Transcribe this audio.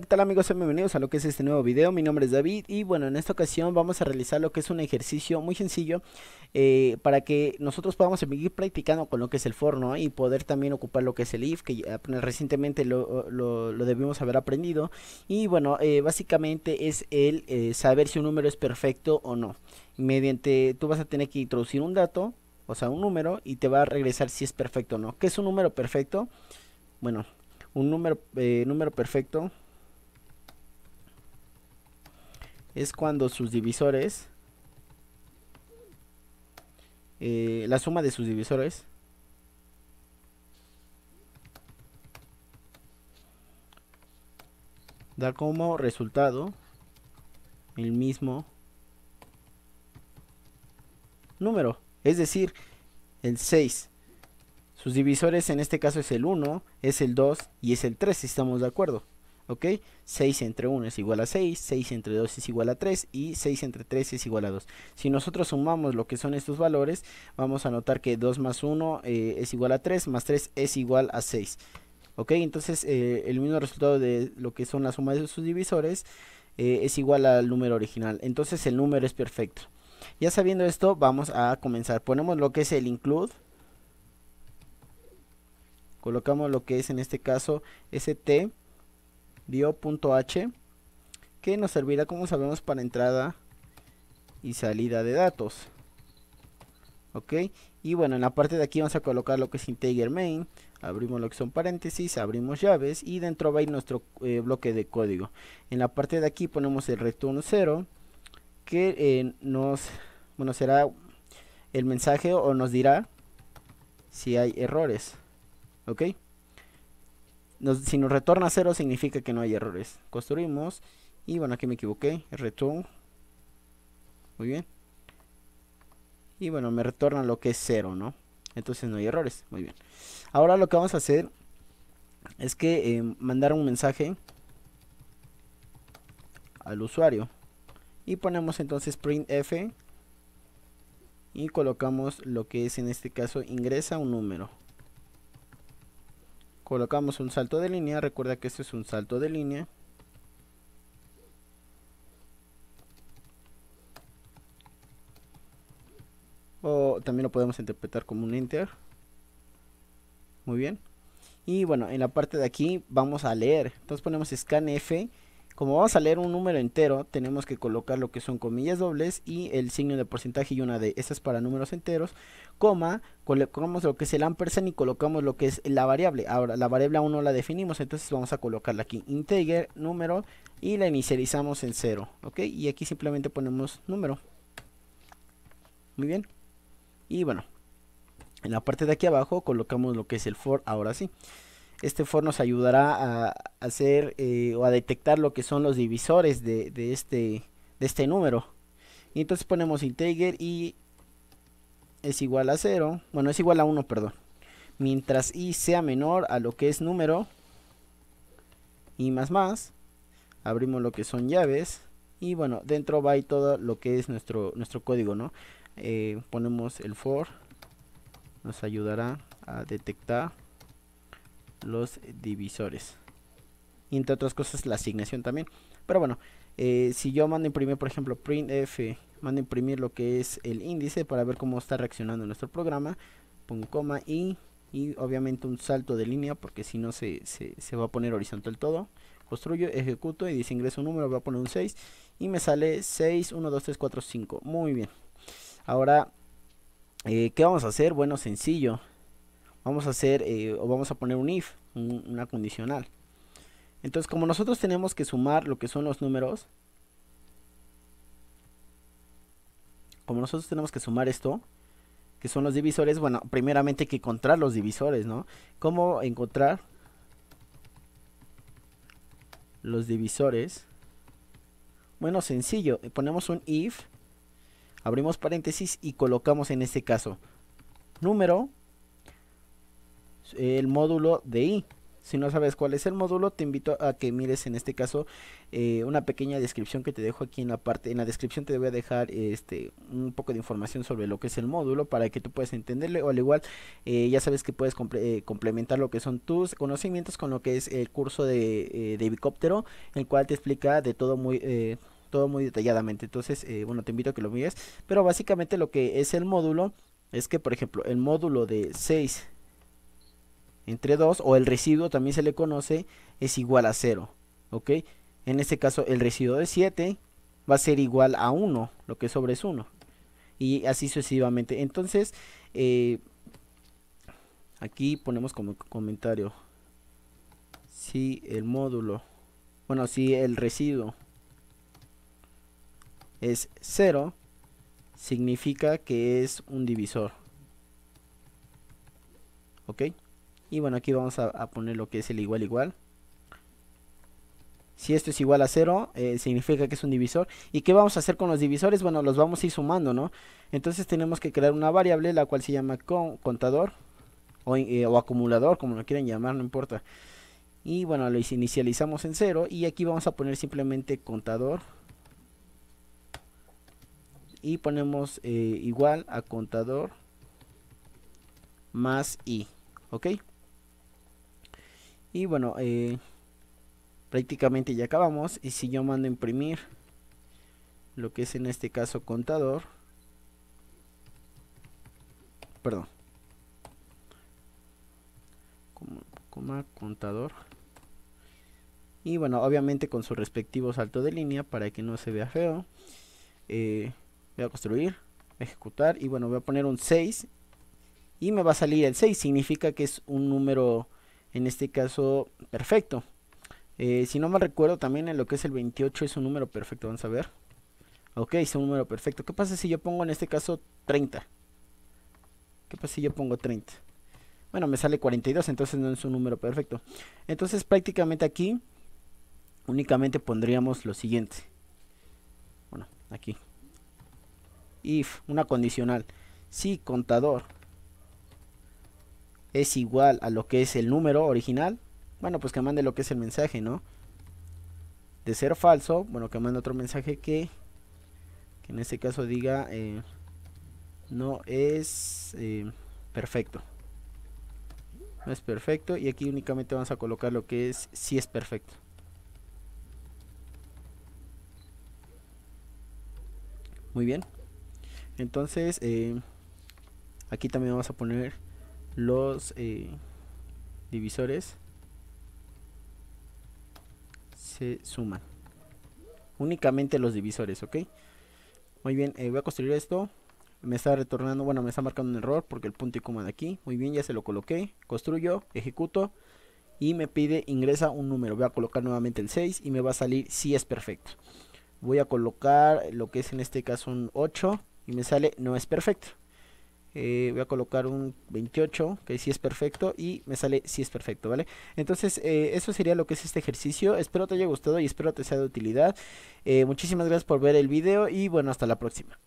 qué tal amigos, bienvenidos a lo que es este nuevo video, mi nombre es David y bueno en esta ocasión vamos a realizar lo que es un ejercicio muy sencillo eh, para que nosotros podamos seguir practicando con lo que es el forno y poder también ocupar lo que es el if que pues, recientemente lo, debimos haber aprendido y bueno eh, básicamente es el eh, saber si un número es perfecto o no mediante tú vas a tener que introducir un dato o sea un número y te va a regresar si es perfecto o no ¿qué es un número perfecto? bueno un número, número perfecto es cuando sus divisores, eh, la suma de sus divisores, da como resultado el mismo número, es decir, el 6. Sus divisores en este caso es el 1, es el 2 y es el 3, si estamos de acuerdo. 6 entre 1 es igual a 6, 6 entre 2 es igual a 3 y 6 entre 3 es igual a 2. Si nosotros sumamos lo que son estos valores, vamos a notar que 2 más 1 eh, es igual a 3, más 3 es igual a 6. ¿Ok? Entonces eh, el mismo resultado de lo que son las sumas de sus divisores eh, es igual al número original. Entonces el número es perfecto. Ya sabiendo esto, vamos a comenzar. Ponemos lo que es el include colocamos lo que es en este caso st bio.h que nos servirá como sabemos para entrada y salida de datos ok y bueno en la parte de aquí vamos a colocar lo que es integer main abrimos lo que son paréntesis abrimos llaves y dentro va a ir nuestro eh, bloque de código en la parte de aquí ponemos el return 0 que eh, nos bueno será el mensaje o nos dirá si hay errores ok si nos retorna 0 significa que no hay errores. Construimos. Y bueno, aquí me equivoqué. Return. Muy bien. Y bueno, me retorna lo que es 0, ¿no? Entonces no hay errores. Muy bien. Ahora lo que vamos a hacer es que eh, mandar un mensaje al usuario. Y ponemos entonces printf. Y colocamos lo que es en este caso ingresa un número colocamos un salto de línea, recuerda que este es un salto de línea. O también lo podemos interpretar como un enter. Muy bien. Y bueno, en la parte de aquí vamos a leer. Entonces ponemos scanf como vamos a leer un número entero, tenemos que colocar lo que son comillas dobles y el signo de porcentaje y una de estas para números enteros, coma, colocamos lo que es el ampersand y colocamos lo que es la variable. Ahora, la variable aún no la definimos, entonces vamos a colocarla aquí, integer, número, y la inicializamos en 0, ¿ok? Y aquí simplemente ponemos número. Muy bien. Y bueno, en la parte de aquí abajo colocamos lo que es el for, ahora sí. Este for nos ayudará a hacer eh, o a detectar lo que son los divisores de, este, de este número. Y entonces ponemos integer y es igual a 0. Bueno, es igual a 1, perdón. Mientras i sea menor a lo que es número y más más. Abrimos lo que son llaves. Y bueno, dentro va y todo lo que es nuestro, nuestro código, ¿no? Eh, ponemos el for. Nos ayudará a detectar los divisores. Y entre otras cosas la asignación también. Pero bueno, eh, si yo mando imprimir, por ejemplo, printf, mando imprimir lo que es el índice para ver cómo está reaccionando nuestro programa, pongo coma y, y obviamente un salto de línea porque si no se, va a poner horizontal todo. Construyo, ejecuto y dice ingreso un número, voy a poner un 6 y me sale 6, 1, 2, 3, 4, 5. Muy bien. Ahora, que eh, ¿qué vamos a hacer? Bueno, sencillo vamos a hacer eh, o vamos a poner un if, una condicional. Entonces, como nosotros tenemos que sumar lo que son los números, como nosotros tenemos que sumar esto, que son los divisores, bueno, primeramente hay que encontrar los divisores, ¿no? ¿Cómo encontrar los divisores? Bueno, sencillo, ponemos un if, abrimos paréntesis y colocamos en este caso número el módulo de I. Si no sabes cuál es el módulo, te invito a que mires en este caso eh, una pequeña descripción que te dejo aquí en la parte. En la descripción te voy a dejar este un poco de información sobre lo que es el módulo para que tú puedas entenderlo O al igual, eh, ya sabes que puedes eh, complementar lo que son tus conocimientos con lo que es el curso de, de el cual te explica de todo muy todo muy detalladamente. Entonces, bueno, te invito a que lo mires. Pero básicamente lo que es el módulo es que, por ejemplo, el módulo de 6 entre 2 o el residuo también se le conoce es igual a 0. ¿Ok? En este caso el residuo de 7 va a ser igual a 1, lo que sobre es 1. Y así sucesivamente. Entonces, eh, aquí ponemos como comentario, si el módulo, bueno, si el residuo es 0, significa que es un divisor. ¿Ok? y bueno aquí vamos a, poner lo que es el igual igual si esto es igual a 0 eh, significa que es un divisor y qué vamos a hacer con los divisores bueno los vamos a ir sumando no entonces tenemos que crear una variable la cual se llama contador eh, o, acumulador como lo quieran llamar no importa y bueno lo inicializamos en 0 y aquí vamos a poner simplemente contador y ponemos eh, igual a contador más i ok y bueno eh, prácticamente ya acabamos y si yo mando a imprimir lo que es en este caso contador perdón como, coma contador y bueno obviamente con su respectivo salto de línea para que no se vea feo eh, voy a construir ejecutar y bueno voy a poner un 6 y me va a salir el 6 significa que es un número en este caso perfecto. Eh, si no mal recuerdo, también en lo que es el 28 es un número perfecto. Vamos a ver. Ok, es un número perfecto. ¿Qué pasa si yo pongo en este caso 30? ¿Qué pasa si yo pongo 30? Bueno, me sale 42, entonces no es un número perfecto. Entonces prácticamente aquí únicamente pondríamos lo siguiente. Bueno, aquí. If, una condicional. Si contador es igual a lo que es el número original, bueno, pues que mande lo que es el mensaje, ¿no? De ser falso, bueno, que mande otro mensaje que, que en este caso diga eh, no es eh, perfecto. No es perfecto y aquí únicamente vamos a colocar lo que es si es perfecto. Muy bien. Entonces, eh, aquí también vamos a poner los eh, divisores se suman. Únicamente los divisores, ¿ok? Muy bien, eh, voy a construir esto. Me está retornando, bueno, me está marcando un error porque el punto y coma de aquí. Muy bien, ya se lo coloqué. Construyo, ejecuto y me pide ingresa un número. Voy a colocar nuevamente el 6 y me va a salir si es perfecto. Voy a colocar lo que es en este caso un 8 y me sale no es perfecto. Eh, voy a colocar un 28, que sí es perfecto, y me sale si sí es perfecto, ¿vale? Entonces, eh, eso sería lo que es este ejercicio, espero te haya gustado y espero te sea de utilidad. Eh, muchísimas gracias por ver el video y bueno, hasta la próxima.